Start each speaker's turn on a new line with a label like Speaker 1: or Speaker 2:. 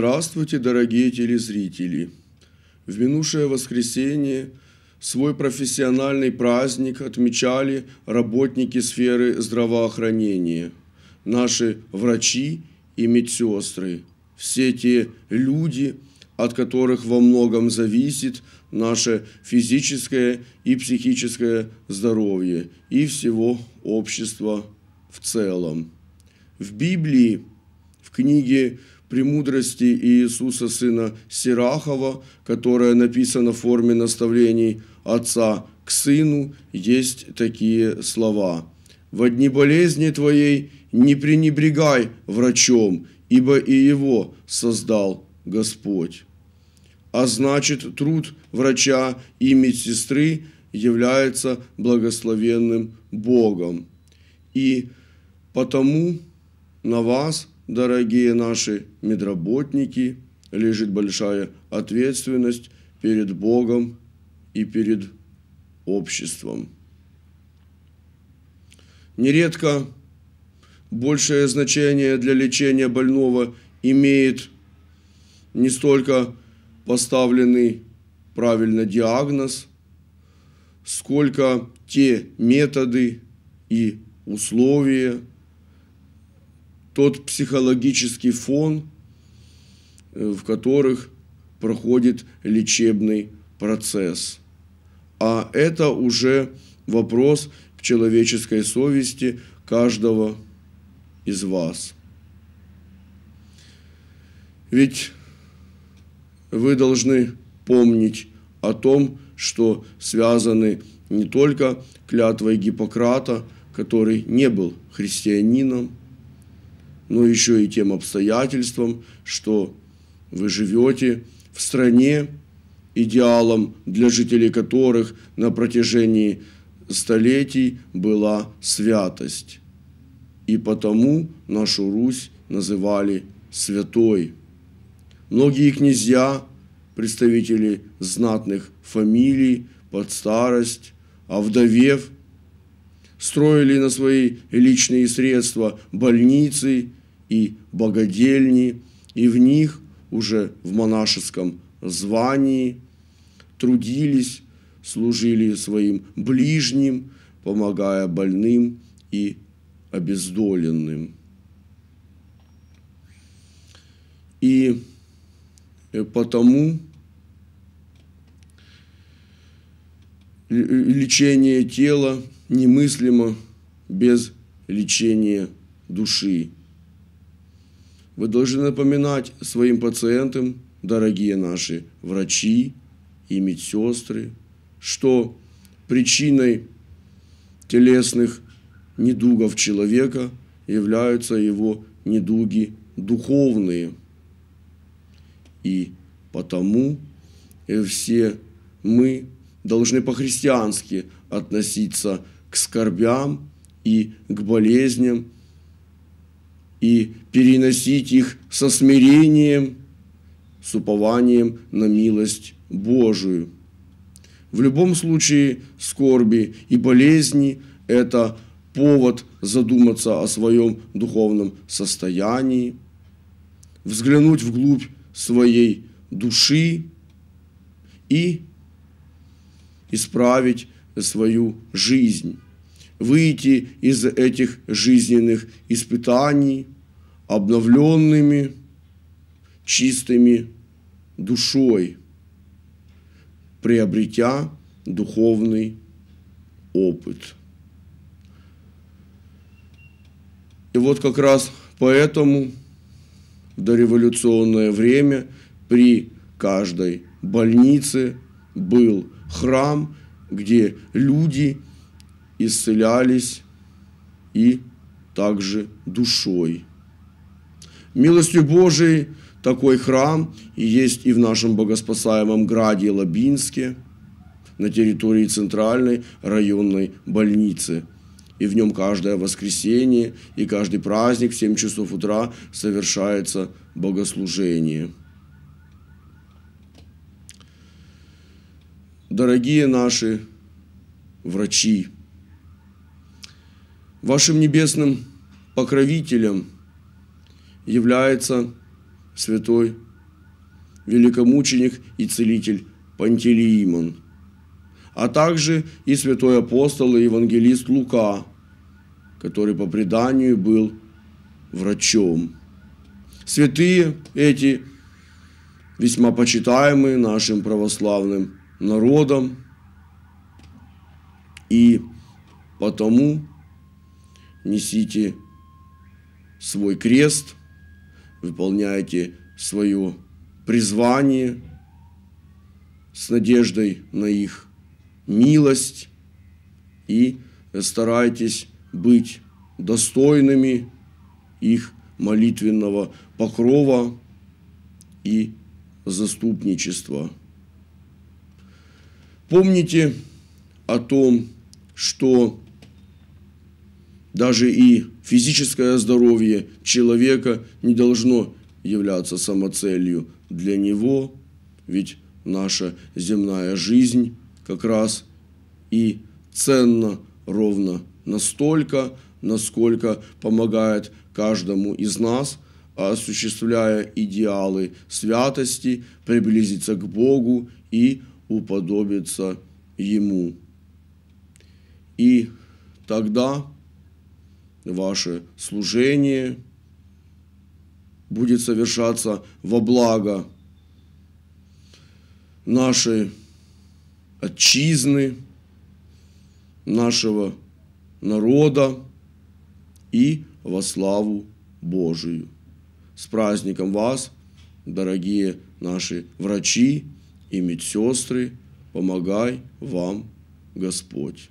Speaker 1: Здравствуйте, дорогие телезрители! В минувшее воскресенье свой профессиональный праздник отмечали работники сферы здравоохранения, наши врачи и медсестры, все те люди, от которых во многом зависит наше физическое и психическое здоровье и всего общества в целом. В Библии, в книге премудрости Иисуса сына Сирахова, которая написана в форме наставлений отца к сыну, есть такие слова. «В одни болезни твоей не пренебрегай врачом, ибо и его создал Господь». А значит, труд врача и медсестры является благословенным Богом. И потому на вас – дорогие наши медработники, лежит большая ответственность перед Богом и перед обществом. Нередко большее значение для лечения больного имеет не столько поставленный правильно диагноз, сколько те методы и условия – тот психологический фон, э, в которых проходит лечебный процесс. А это уже вопрос к человеческой совести каждого из вас. Ведь вы должны помнить о том, что связаны не только клятвой Гиппократа, который не был христианином, но еще и тем обстоятельством, что вы живете в стране, идеалом для жителей которых на протяжении столетий была святость. И потому нашу Русь называли святой. Многие князья, представители знатных фамилий, под старость, овдовев, строили на свои личные средства больницы и богодельни, и в них уже в монашеском звании трудились, служили своим ближним, помогая больным и обездоленным. И э, потому лечение тела немыслимо без лечения души. Вы должны напоминать своим пациентам, дорогие наши врачи и медсестры, что причиной телесных недугов человека являются его недуги духовные. И потому э, все мы должны по-христиански относиться к скорбям и к болезням и переносить их со смирением, с упованием на милость Божию. В любом случае скорби и болезни – это повод задуматься о своем духовном состоянии, взглянуть вглубь своей души и исправить свою жизнь выйти из этих жизненных испытаний обновленными, чистыми душой, приобретя духовный опыт. И вот как раз поэтому в дореволюционное время при каждой больнице был храм, где люди – исцелялись и также душой. Милостью Божией такой храм и есть и в нашем богоспасаемом граде Лабинске на территории центральной районной больницы. И в нем каждое воскресенье и каждый праздник в 7 часов утра совершается богослужение. Дорогие наши врачи, Вашим небесным покровителем является святой великомученик и целитель Пантелеимон, а также и святой апостол и евангелист Лука, который по преданию был врачом. Святые эти весьма почитаемые нашим православным народом и потому несите свой крест, выполняйте свое призвание с надеждой на их милость и старайтесь быть достойными их молитвенного покрова и заступничества. Помните о том, что даже и физическое здоровье человека не должно являться самоцелью для него, ведь наша земная жизнь как раз и ценна ровно настолько, насколько помогает каждому из нас, осуществляя идеалы святости, приблизиться к Богу и уподобиться Ему. И тогда ваше служение будет совершаться во благо нашей отчизны, нашего народа и во славу Божию. С праздником вас, дорогие наши врачи и медсестры, помогай вам Господь.